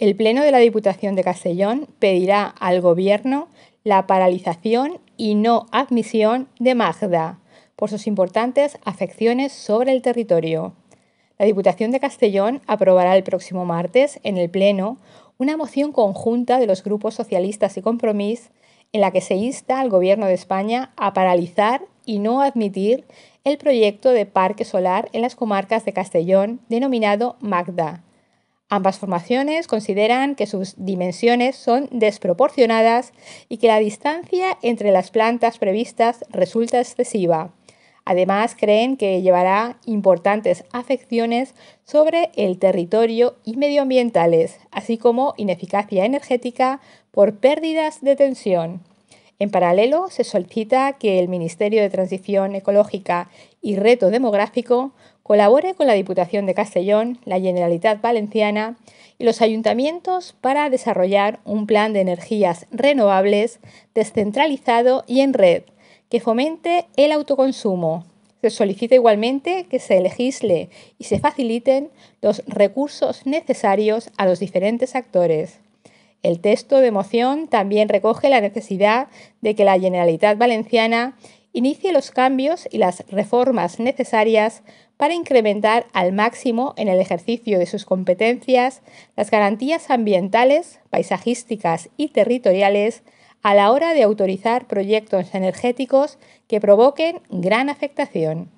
El Pleno de la Diputación de Castellón pedirá al Gobierno la paralización y no admisión de Magda por sus importantes afecciones sobre el territorio. La Diputación de Castellón aprobará el próximo martes en el Pleno una moción conjunta de los grupos socialistas y Compromís en la que se insta al Gobierno de España a paralizar y no admitir el proyecto de parque solar en las comarcas de Castellón denominado Magda, Ambas formaciones consideran que sus dimensiones son desproporcionadas y que la distancia entre las plantas previstas resulta excesiva. Además, creen que llevará importantes afecciones sobre el territorio y medioambientales, así como ineficacia energética por pérdidas de tensión. En paralelo, se solicita que el Ministerio de Transición Ecológica y Reto Demográfico colabore con la Diputación de Castellón, la Generalitat Valenciana y los ayuntamientos para desarrollar un plan de energías renovables descentralizado y en red que fomente el autoconsumo. Se solicita igualmente que se legisle y se faciliten los recursos necesarios a los diferentes actores. El texto de moción también recoge la necesidad de que la Generalitat Valenciana inicie los cambios y las reformas necesarias para incrementar al máximo en el ejercicio de sus competencias las garantías ambientales, paisajísticas y territoriales a la hora de autorizar proyectos energéticos que provoquen gran afectación.